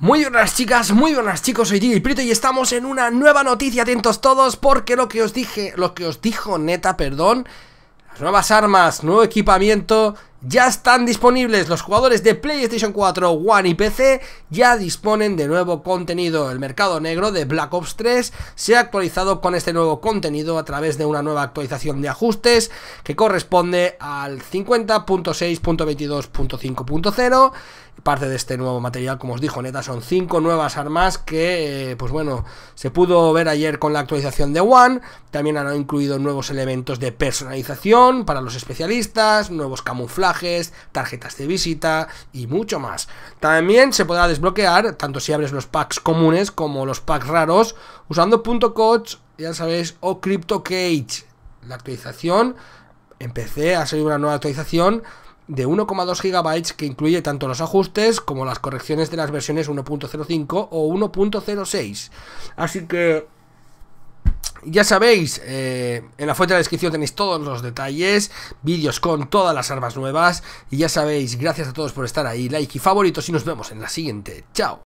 Muy buenas chicas, muy buenas chicos, soy Gigi Prito y estamos en una nueva noticia, atentos todos, porque lo que os dije, lo que os dijo Neta, perdón, las nuevas armas, nuevo equipamiento ya están disponibles los jugadores de PlayStation 4, One y PC, ya disponen de nuevo contenido. El mercado negro de Black Ops 3 se ha actualizado con este nuevo contenido a través de una nueva actualización de ajustes que corresponde al 50.6.22.5.0. Parte de este nuevo material, como os dijo Neta, son 5 nuevas armas que, eh, pues bueno, se pudo ver ayer con la actualización de One. También han incluido nuevos elementos de personalización para los especialistas, nuevos camuflajes tarjetas de visita y mucho más. También se podrá desbloquear, tanto si abres los packs comunes como los packs raros, usando punto ya sabéis, o cage La actualización, empecé a salir una nueva actualización de 1,2 gigabytes que incluye tanto los ajustes como las correcciones de las versiones 1.05 o 1.06. Así que ya sabéis, eh, en la fuente de la descripción tenéis todos los detalles, vídeos con todas las armas nuevas. Y ya sabéis, gracias a todos por estar ahí, like y favoritos y nos vemos en la siguiente. Chao.